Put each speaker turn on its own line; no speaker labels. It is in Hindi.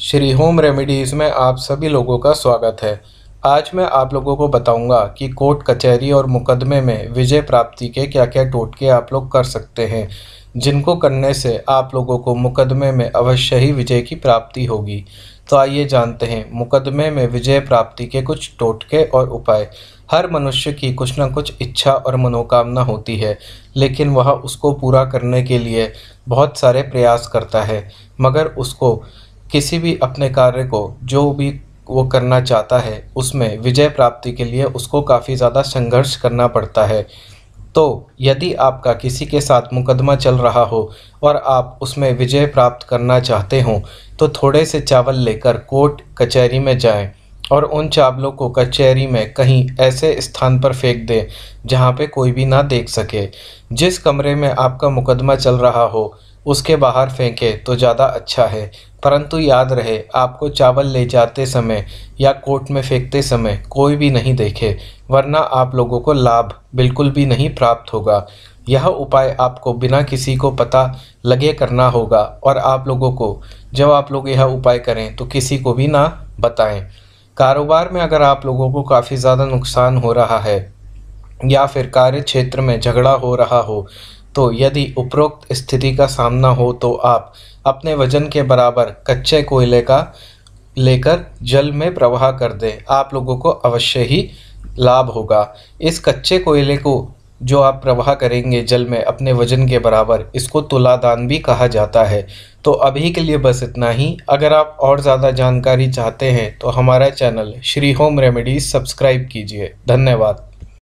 श्री होम रेमेडीज़ में आप सभी लोगों का स्वागत है आज मैं आप लोगों को बताऊंगा कि कोर्ट कचहरी और मुकदमे में विजय प्राप्ति के क्या क्या टोटके आप लोग कर सकते हैं जिनको करने से आप लोगों को मुकदमे में अवश्य ही विजय की प्राप्ति होगी तो आइए जानते हैं मुकदमे में विजय प्राप्ति के कुछ टोटके और उपाय हर मनुष्य की कुछ ना कुछ इच्छा और मनोकामना होती है लेकिन वह उसको पूरा करने के लिए बहुत सारे प्रयास करता है मगर उसको किसी भी अपने कार्य को जो भी वो करना चाहता है उसमें विजय प्राप्ति के लिए उसको काफ़ी ज़्यादा संघर्ष करना पड़ता है तो यदि आपका किसी के साथ मुकदमा चल रहा हो और आप उसमें विजय प्राप्त करना चाहते हो तो थोड़े से चावल लेकर कोर्ट कचहरी में जाएं और उन चावलों को कचहरी में कहीं ऐसे स्थान पर फेंक दें जहाँ पर कोई भी ना देख सके जिस कमरे में आपका मुकदमा चल रहा हो उसके बाहर फेंकें तो ज़्यादा अच्छा है परंतु याद रहे आपको चावल ले जाते समय या कोर्ट में फेंकते समय कोई भी नहीं देखे वरना आप लोगों को लाभ बिल्कुल भी नहीं प्राप्त होगा यह उपाय आपको बिना किसी को पता लगे करना होगा और आप लोगों को जब आप लोग यह उपाय करें तो किसी को भी ना बताएं कारोबार में अगर आप लोगों को काफ़ी ज़्यादा नुकसान हो रहा है या फिर कार्य क्षेत्र में झगड़ा हो रहा हो तो यदि उपरोक्त स्थिति का सामना हो तो आप अपने वजन के बराबर कच्चे कोयले का लेकर जल में प्रवाह कर दें आप लोगों को अवश्य ही लाभ होगा इस कच्चे कोयले को जो आप प्रवाह करेंगे जल में अपने वजन के बराबर इसको तुलादान भी कहा जाता है तो अभी के लिए बस इतना ही अगर आप और ज़्यादा जानकारी चाहते हैं तो हमारा channel Shri home remedies subscribe कीजिए धन्यवाद